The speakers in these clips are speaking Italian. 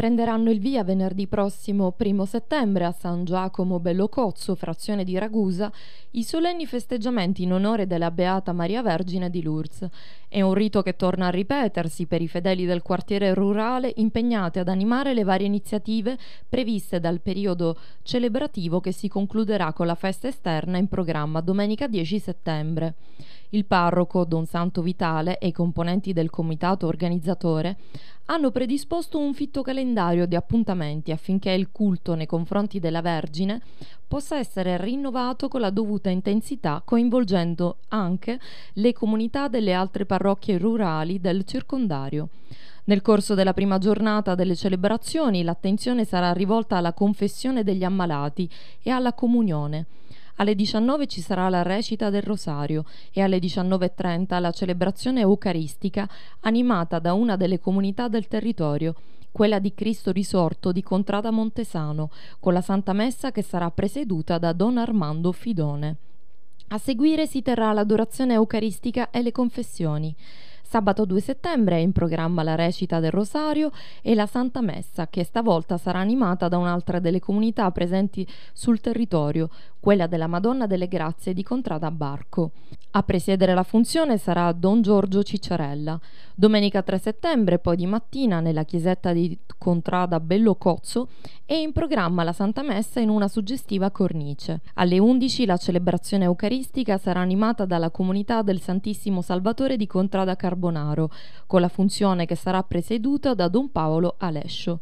prenderanno il via venerdì prossimo 1 settembre a San Giacomo Bellocozzo, frazione di Ragusa, i solenni festeggiamenti in onore della Beata Maria Vergine di Lourdes. È un rito che torna a ripetersi per i fedeli del quartiere rurale impegnati ad animare le varie iniziative previste dal periodo celebrativo che si concluderà con la festa esterna in programma domenica 10 settembre. Il parroco Don Santo Vitale e i componenti del comitato organizzatore hanno predisposto un fitto calendario di appuntamenti affinché il culto nei confronti della Vergine possa essere rinnovato con la dovuta intensità, coinvolgendo anche le comunità delle altre parrocchie rurali del circondario. Nel corso della prima giornata delle celebrazioni l'attenzione sarà rivolta alla confessione degli ammalati e alla comunione. Alle 19 ci sarà la recita del Rosario e alle 19.30 la celebrazione eucaristica animata da una delle comunità del territorio quella di Cristo risorto di Contrada Montesano, con la Santa Messa che sarà presieduta da Don Armando Fidone. A seguire si terrà l'adorazione eucaristica e le confessioni. Sabato 2 settembre è in programma la recita del Rosario e la Santa Messa, che stavolta sarà animata da un'altra delle comunità presenti sul territorio, quella della Madonna delle Grazie di Contrada Barco. A presiedere la funzione sarà Don Giorgio Cicciarella. Domenica 3 settembre, poi di mattina, nella chiesetta di Contrada Bellocozzo, è in programma la Santa Messa in una suggestiva cornice. Alle 11 la celebrazione eucaristica sarà animata dalla comunità del Santissimo Salvatore di Contrada Carbonaro, con la funzione che sarà presieduta da Don Paolo Alescio.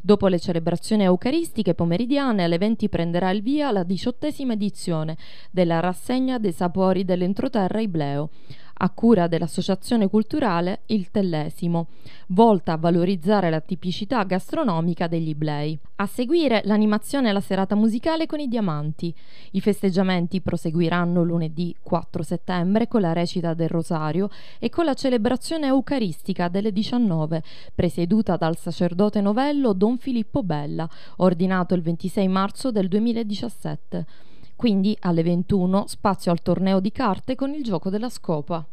Dopo le celebrazioni eucaristiche pomeridiane alle 20 prenderà il via la diciottesima edizione della rassegna dei sapori dell'entroterra Ibleo a cura dell'Associazione Culturale Il Tellesimo, volta a valorizzare la tipicità gastronomica degli Iblei. A seguire l'animazione e la serata musicale con i Diamanti. I festeggiamenti proseguiranno lunedì 4 settembre con la recita del Rosario e con la celebrazione eucaristica delle 19, presieduta dal sacerdote novello Don Filippo Bella, ordinato il 26 marzo del 2017. Quindi alle 21 spazio al torneo di carte con il gioco della scopa.